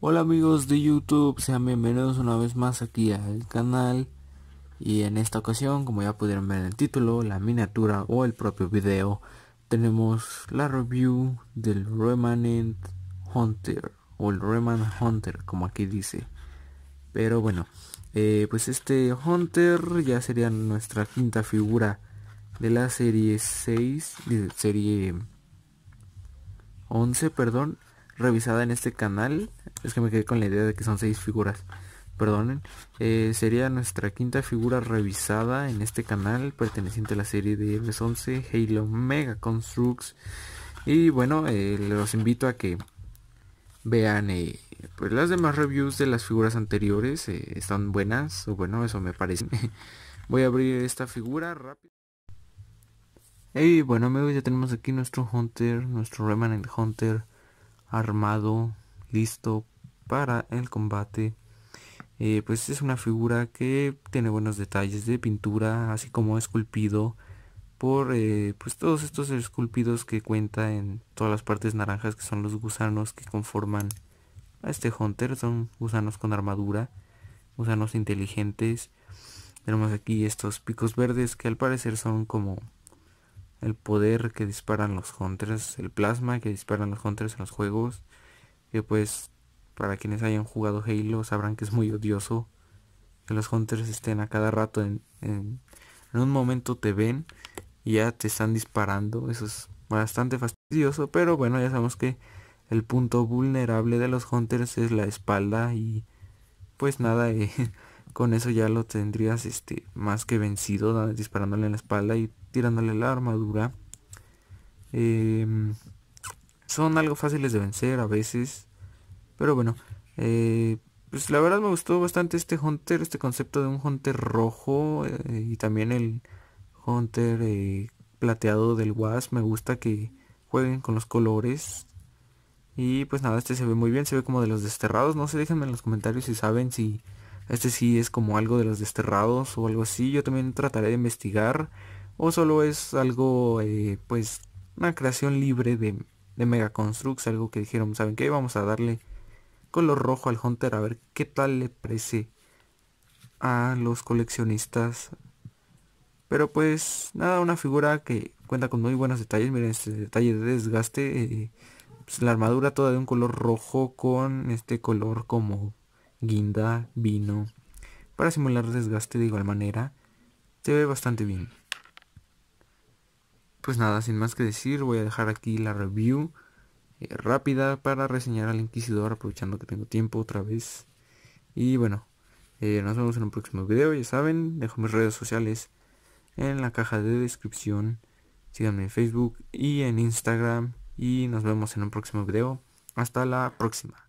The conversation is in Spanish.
Hola amigos de YouTube, sean bienvenidos una vez más aquí al canal y en esta ocasión, como ya pudieron ver en el título, la miniatura o el propio video, tenemos la review del Remanent Hunter o el Reman Hunter, como aquí dice. Pero bueno, eh, pues este Hunter ya sería nuestra quinta figura de la serie 6, de serie 11, perdón revisada en este canal, es que me quedé con la idea de que son seis figuras, perdonen, eh, sería nuestra quinta figura revisada en este canal, perteneciente a la serie de ms 11 Halo Mega Constructs. Y bueno, eh, los invito a que vean eh, pues las demás reviews de las figuras anteriores están buenas o bueno eso me parece voy a abrir esta figura rápido y bueno amigos ya tenemos aquí nuestro hunter nuestro remanent hunter armado, listo para el combate. Eh, pues es una figura que tiene buenos detalles de pintura, así como esculpido por eh, pues todos estos esculpidos que cuenta en todas las partes naranjas que son los gusanos que conforman a este Hunter. Son gusanos con armadura, gusanos inteligentes. Tenemos aquí estos picos verdes que al parecer son como el poder que disparan los hunters, el plasma que disparan los hunters en los juegos, que pues para quienes hayan jugado Halo sabrán que es muy odioso que los hunters estén a cada rato en, en, un momento te ven y ya te están disparando, eso es bastante fastidioso, pero bueno, ya sabemos que el punto vulnerable de los hunters es la espalda y pues nada, eh, con eso ya lo tendrías este más que vencido disparándole en la espalda y tirándole la armadura. Em, son algo fáciles de vencer a veces. Pero bueno, eh, pues la verdad me gustó bastante este Hunter, este concepto de un Hunter rojo eh, y también el Hunter eh, plateado del Wasp, Me gusta que jueguen con los colores. Y pues nada, este se ve muy bien, se ve como de los desterrados. No sé, déjenme en los comentarios si saben si este sí es como algo de los desterrados o algo así. Yo también trataré de investigar o solo es algo eh, pues una creación libre de, Mega Construx algo que dijeron, ¿saben qué? Vamos a darle color rojo al Hunter a ver qué tal le parece a los coleccionistas. Pero pues nada, una figura que cuenta con muy buenos detalles, miren este detalle de desgaste, eh, pues, la armadura toda de un color rojo con este color como guinda, vino, para simular desgaste de igual manera, se ve bastante bien pues nada, sin más que decir, voy a dejar aquí la review eh, rápida para reseñar al Inquisidor, aprovechando que tengo tiempo otra vez. Y bueno, eh, nos vemos en un próximo video, ya saben, dejo mis redes sociales en la caja de descripción. Síganme en Facebook y en Instagram. Y nos vemos en un próximo video. Hasta la próxima.